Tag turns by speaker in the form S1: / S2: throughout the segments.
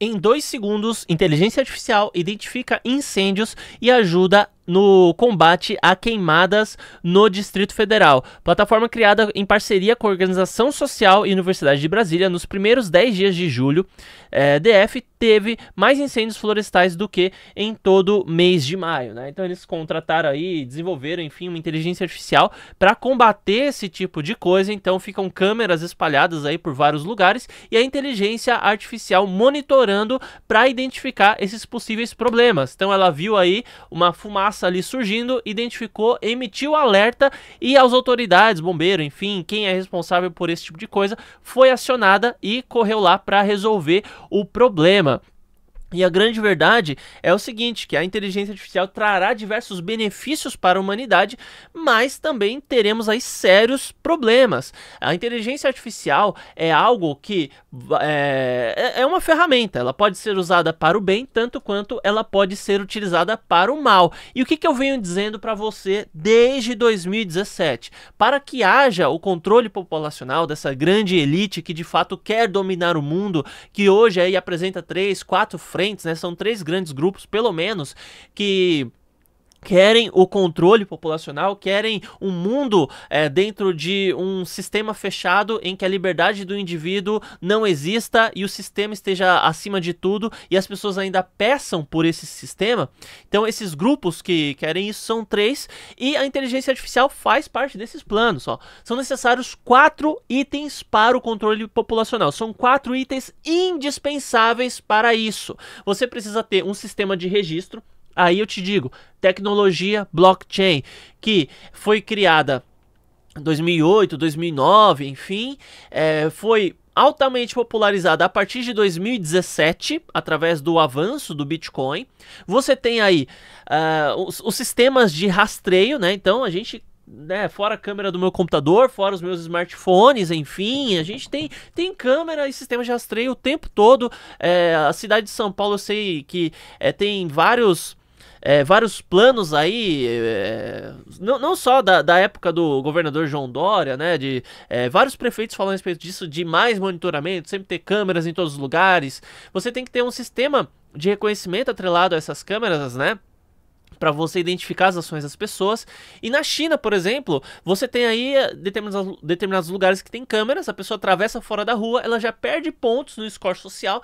S1: Em dois segundos, inteligência artificial identifica incêndios e ajuda no combate a queimadas no Distrito Federal. Plataforma criada em parceria com a Organização Social e Universidade de Brasília, nos primeiros 10 dias de julho, é, DF teve mais incêndios florestais do que em todo mês de maio. Né? Então eles contrataram aí, desenvolveram, enfim, uma inteligência artificial para combater esse tipo de coisa. Então ficam câmeras espalhadas aí por vários lugares e a inteligência artificial monitorando para identificar esses possíveis problemas. Então ela viu aí uma fumaça fumaça ali surgindo, identificou, emitiu alerta e as autoridades, bombeiro, enfim, quem é responsável por esse tipo de coisa, foi acionada e correu lá para resolver o problema. E a grande verdade é o seguinte, que a inteligência artificial trará diversos benefícios para a humanidade, mas também teremos aí sérios problemas. A inteligência artificial é algo que eh, é, é uma ferramenta, ela pode ser usada para o bem, tanto quanto ela pode ser utilizada para o mal. E o que, que eu venho dizendo para você desde 2017? Para que haja o controle populacional dessa grande elite que de fato quer dominar o mundo, que hoje aí apresenta três, quatro frentes, né? São três grandes grupos, pelo menos, que querem o controle populacional, querem um mundo é, dentro de um sistema fechado em que a liberdade do indivíduo não exista e o sistema esteja acima de tudo e as pessoas ainda peçam por esse sistema. Então esses grupos que querem isso são três e a inteligência artificial faz parte desses planos. Ó. São necessários quatro itens para o controle populacional. São quatro itens indispensáveis para isso. Você precisa ter um sistema de registro Aí eu te digo, tecnologia blockchain, que foi criada 2008, 2009, enfim, é, foi altamente popularizada a partir de 2017, através do avanço do Bitcoin. Você tem aí uh, os, os, sistemas de rastreio, né? Então a gente. Né, fora a câmera do meu computador, fora os meus smartphones, enfim, a gente tem, tem câmera e sistema de rastreio o tempo todo. É, a cidade de São Paulo, eu sei que é, tem vários é, vários planos aí, é, não, não só da, da época do governador João Dória, né? De é, vários prefeitos falam a respeito disso, de mais monitoramento, sempre ter câmeras em todos os lugares. Você tem que ter um sistema de reconhecimento atrelado a essas câmeras, né? para você identificar as ações das pessoas. E na China, por exemplo, você tem aí eh, determinados, determinados lugares que tem câmeras, a pessoa atravessa fora da rua, ela já perde pontos no score social.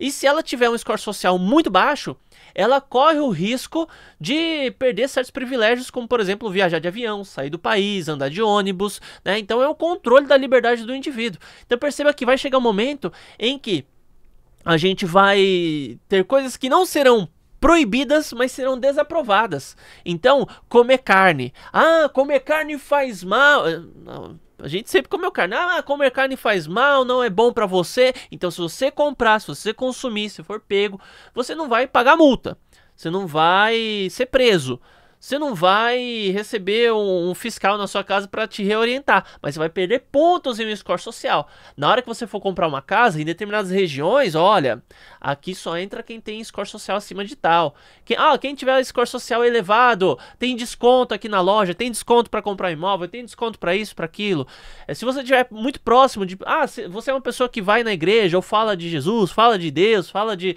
S1: E se ela tiver um score social muito baixo, ela corre o risco de perder certos privilégios, como por exemplo viajar de avião, sair do país, andar de ônibus, né? Então é o controle da liberdade do indivíduo. Então perceba que vai chegar um momento em que a gente vai ter coisas que não serão proibidas, mas serão desaprovadas. Então, comer carne. Ah, comer carne faz mal. Ah, não. A gente sempre comeu carne. Ah, comer carne faz mal, não é bom para você. Então, se você comprar, se você consumir, se for pego, você não vai pagar multa. Você não vai ser preso. Você não vai receber um, um fiscal na sua casa para te reorientar, mas você vai perder pontos em um score social. Na hora que você for comprar uma casa, em determinadas regiões, olha, aqui só entra quem tem score social acima de tal. Quem, ah, quem tiver score social elevado, tem desconto aqui na loja, tem desconto para comprar imóvel, tem desconto para isso, para aquilo. É, se você estiver muito próximo de, ah, se, você é uma pessoa que vai na igreja ou fala de Jesus, fala de Deus, fala de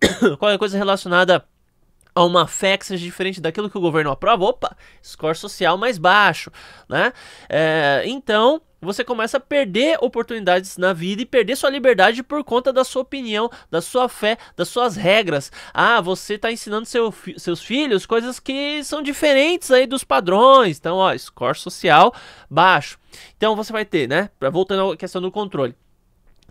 S1: qualquer coisa relacionada a a uma fé que seja diferente daquilo que o governo aprova, opa, score social mais baixo, né? É, então, você começa a perder oportunidades na vida e perder sua liberdade por conta da sua opinião, da sua fé, das suas regras. Ah, você está ensinando seu, seus filhos coisas que são diferentes aí dos padrões. Então, ó, score social baixo. Então, você vai ter, né? Voltando à questão do controle.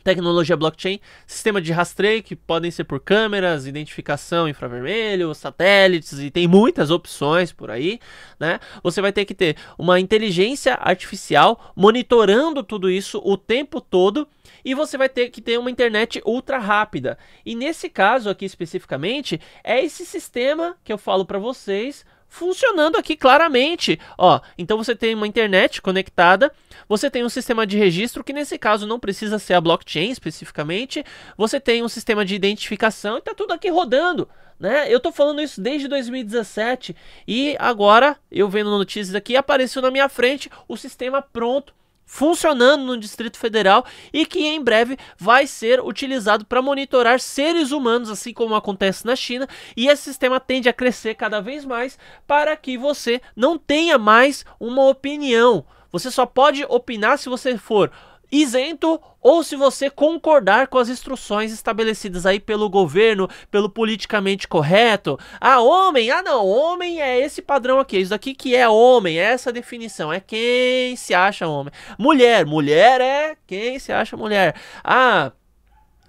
S1: Tecnologia blockchain, sistema de rastreio que podem ser por câmeras, identificação infravermelho, satélites e tem muitas opções por aí, né? Você vai ter que ter uma inteligência artificial monitorando tudo isso o tempo todo e você vai ter que ter uma internet ultra rápida. E nesse caso aqui especificamente é esse sistema que eu falo para vocês funcionando aqui claramente. Ó, então você tem uma internet conectada, você tem um sistema de registro que nesse caso não precisa ser a blockchain especificamente, você tem um sistema de identificação e tá tudo aqui rodando. Né? Eu tô falando isso desde 2017 e agora eu vendo notícias aqui apareceu na minha frente o sistema pronto funcionando no Distrito Federal e que em breve vai ser utilizado para monitorar seres humanos, assim como acontece na China, e esse sistema tende a crescer cada vez mais para que você não tenha mais uma opinião. Você só pode opinar se você for isento ou se você concordar com as instruções estabelecidas aí pelo governo, pelo politicamente correto. Ah, homem, ah não, homem é esse padrão aqui, é isso aqui que é homem, é essa definição, é quem se acha homem. Mulher, mulher é quem se acha mulher. Ah,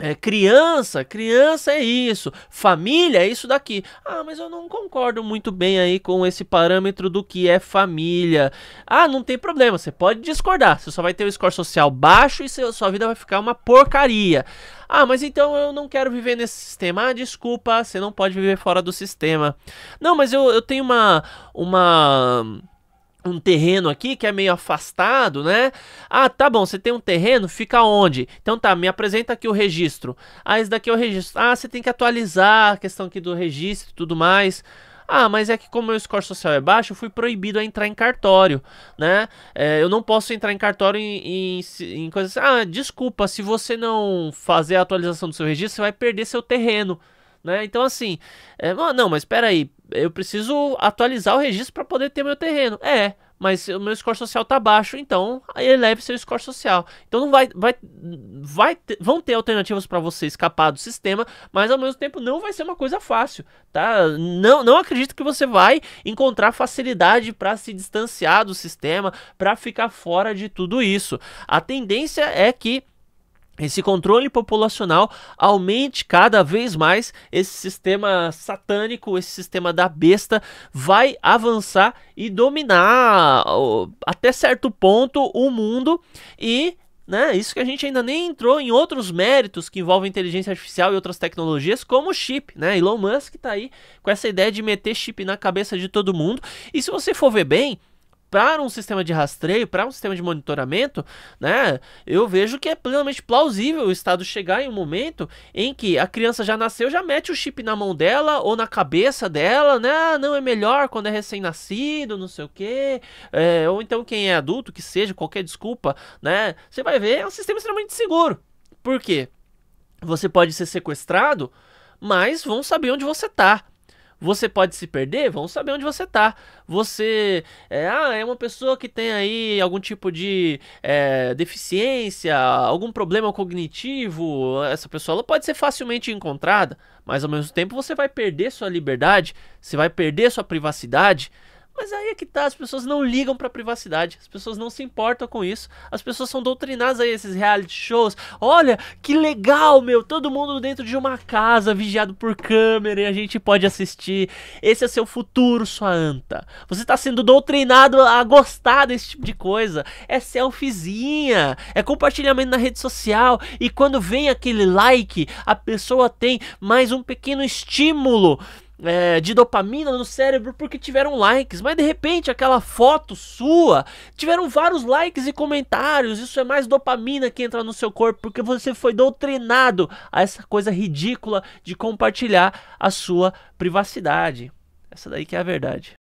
S1: é, criança, criança é isso, família é isso daqui. Ah, mas eu não concordo muito bem aí com esse parâmetro do que é família. Ah, não tem problema, você pode discordar. Você só vai ter um score social baixo e seu, sua vida vai ficar uma porcaria. Ah, mas então eu não quero viver nesse sistema. Ah, desculpa, você não pode viver fora do sistema. Não, mas eu, eu tenho uma. uma um terreno aqui que é meio afastado, né? Ah, tá bom, você tem um terreno, fica onde? Então tá, me apresenta aqui o registro. Ah, esse daqui é o registro. Ah, você tem que atualizar a questão aqui do registro e tudo mais. Ah, mas é que como meu score social é baixo, eu fui proibido a entrar em cartório, né? É, eu não posso entrar em cartório em, em, em coisas assim. Ah, desculpa, se você não fazer a atualização do seu registro, você vai perder seu terreno, né? Então assim, é, ah, não, mas espera aí, eu preciso atualizar o registro para poder ter meu terreno. É, mas o meu score social tá baixo, então eleve seu score social. Então não vai, vai, vai ter, vão ter alternativas para você escapar do sistema, mas ao mesmo tempo não vai ser uma coisa fácil, tá? Não, não acredito que você vai encontrar facilidade para se distanciar do sistema, para ficar fora de tudo isso. A tendência é que esse controle populacional aumente cada vez mais, esse sistema satânico, esse sistema da besta vai avançar e dominar até certo ponto o mundo e né, isso que a gente ainda nem entrou em outros méritos que envolvem inteligência artificial e outras tecnologias, como chip, né? Elon Musk está aí com essa ideia de meter chip na cabeça de todo mundo. E se você for ver bem, para um sistema de rastreio, para um sistema de monitoramento, né, eu vejo que é plenamente plausível o Estado chegar em um momento em que a criança já nasceu, já mete o chip na mão dela ou na cabeça dela, né? Ah, não é melhor quando é recém-nascido, não sei o quê. É, ou então quem é adulto, que seja, qualquer desculpa, né? Você vai ver, é um sistema extremamente seguro. Por quê? Você pode ser sequestrado, mas vão saber onde você tá. Você pode se perder? Vão saber onde você tá. Você é, ah, é uma pessoa que tem aí algum tipo de é, deficiência, algum problema cognitivo. Essa pessoa ela pode ser facilmente encontrada, mas ao mesmo tempo você vai perder sua liberdade, você vai perder sua privacidade. Mas aí é que tá, as pessoas não ligam para privacidade, as pessoas não se importam com isso, as pessoas são doutrinadas a esses reality shows. Olha, que legal, meu, todo mundo dentro de uma casa, vigiado por câmera, e a gente pode assistir. Esse é seu futuro, sua anta. Você tá sendo doutrinado a gostar desse tipo de coisa. É selfiezinha, é compartilhamento na rede social, e quando vem aquele like, a pessoa tem mais um pequeno estímulo é, de dopamina no cérebro porque tiveram likes, mas de repente aquela foto sua tiveram vários likes e comentários. Isso é mais dopamina que entra no seu corpo porque você foi doutrinado a essa coisa ridícula de compartilhar a sua privacidade. Essa daí que é a verdade.